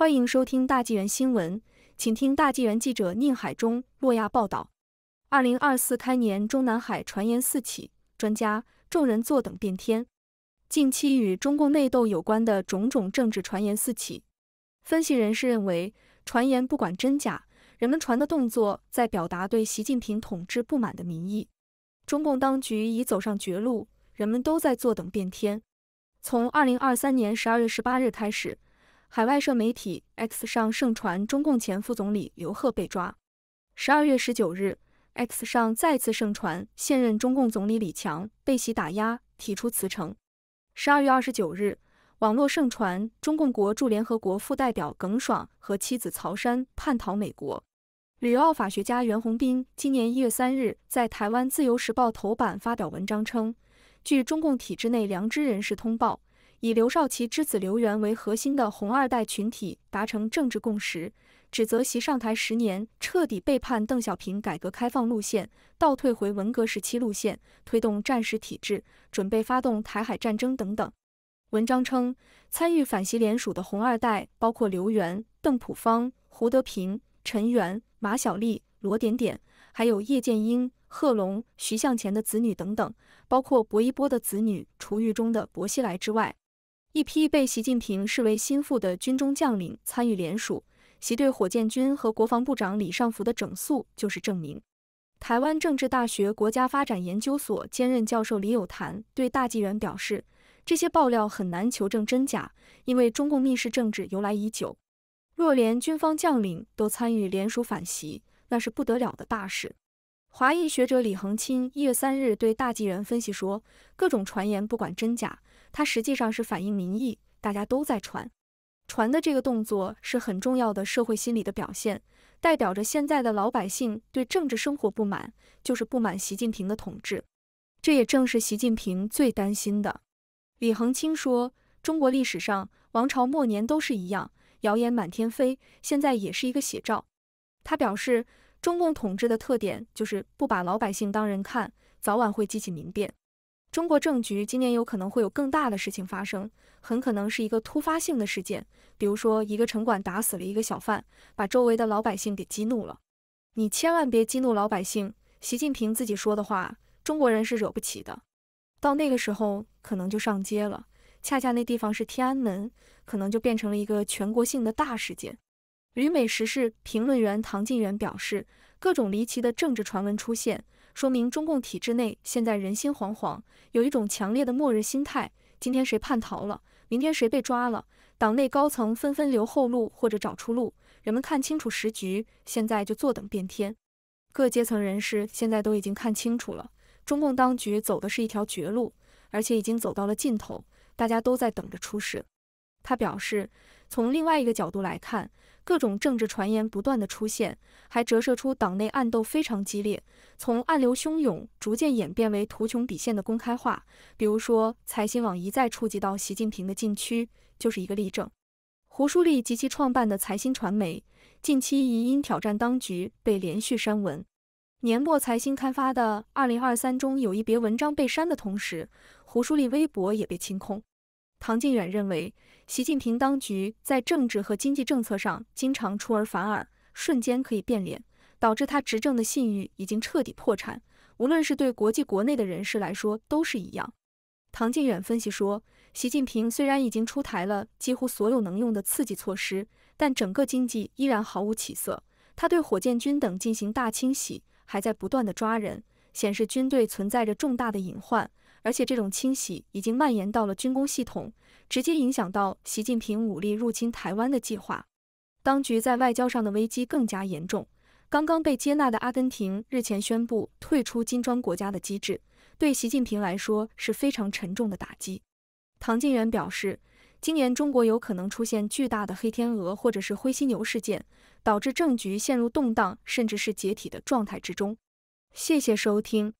欢迎收听大纪元新闻，请听大纪元记者宁海中、洛亚报道。二零二四开年，中南海传言四起，专家众人坐等变天。近期与中共内斗有关的种种政治传言四起，分析人士认为，传言不管真假，人们传的动作在表达对习近平统治不满的民意。中共当局已走上绝路，人们都在坐等变天。从二零二三年十二月十八日开始。海外社媒体 X 上盛传中共前副总理刘鹤被抓。十二月十九日，X 上再次盛传现任中共总理李强被袭打压，提出辞呈。十二月二十九日，网络盛传中共国驻联合国副代表耿爽和妻子曹珊叛逃美国。旅澳法学家袁宏斌今年一月三日在台湾《自由时报》头版发表文章称，据中共体制内良知人士通报。以刘少奇之子刘源为核心的“红二代”群体达成政治共识，指责其上台十年彻底背叛邓小平改革开放路线，倒退回文革时期路线，推动战时体制，准备发动台海战争等等。文章称，参与反习联署的“红二代”包括刘源、邓普方、胡德平、陈元、马小丽、罗点点，还有叶剑英、贺龙、徐向前的子女等等，包括薄一波的子女、除狱中的薄熙来之外。一批被习近平视为心腹的军中将领参与联署，习对火箭军和国防部长李尚福的整肃就是证明。台湾政治大学国家发展研究所兼任教授李友谈对大纪元表示，这些爆料很难求证真假，因为中共密室政治由来已久。若连军方将领都参与联署反袭，那是不得了的大事。华裔学者李恒钦一月三日对大纪元分析说，各种传言不管真假。它实际上是反映民意，大家都在传，传的这个动作是很重要的社会心理的表现，代表着现在的老百姓对政治生活不满，就是不满习近平的统治。这也正是习近平最担心的。李恒清说，中国历史上王朝末年都是一样，谣言满天飞，现在也是一个写照。他表示，中共统治的特点就是不把老百姓当人看，早晚会激起民变。中国政局今年有可能会有更大的事情发生，很可能是一个突发性的事件，比如说一个城管打死了一个小贩，把周围的老百姓给激怒了。你千万别激怒老百姓，习近平自己说的话，中国人是惹不起的。到那个时候可能就上街了，恰恰那地方是天安门，可能就变成了一个全国性的大事件。旅美时事评论员唐晋元表示，各种离奇的政治传闻出现。说明中共体制内现在人心惶惶，有一种强烈的末日心态。今天谁叛逃了，明天谁被抓了，党内高层纷纷留后路或者找出路。人们看清楚时局，现在就坐等变天。各阶层人士现在都已经看清楚了，中共当局走的是一条绝路，而且已经走到了尽头。大家都在等着出事。他表示。从另外一个角度来看，各种政治传言不断的出现，还折射出党内暗斗非常激烈，从暗流汹涌逐渐演变为图穷匕现的公开化。比如说，财新网一再触及到习近平的禁区，就是一个例证。胡舒立及其创办的财新传媒，近期疑因挑战当局被连续删文。年末财新刊发的《二零二三》中有一别文章被删的同时，胡舒立微博也被清空。唐晋远认为，习近平当局在政治和经济政策上经常出尔反尔，瞬间可以变脸，导致他执政的信誉已经彻底破产。无论是对国际国内的人士来说，都是一样。唐晋远分析说，习近平虽然已经出台了几乎所有能用的刺激措施，但整个经济依然毫无起色。他对火箭军等进行大清洗，还在不断的抓人，显示军队存在着重大的隐患。而且这种清洗已经蔓延到了军工系统，直接影响到习近平武力入侵台湾的计划。当局在外交上的危机更加严重。刚刚被接纳的阿根廷日前宣布退出金砖国家的机制，对习近平来说是非常沉重的打击。唐晋元表示，今年中国有可能出现巨大的黑天鹅或者是灰犀牛事件，导致政局陷入动荡甚至是解体的状态之中。谢谢收听。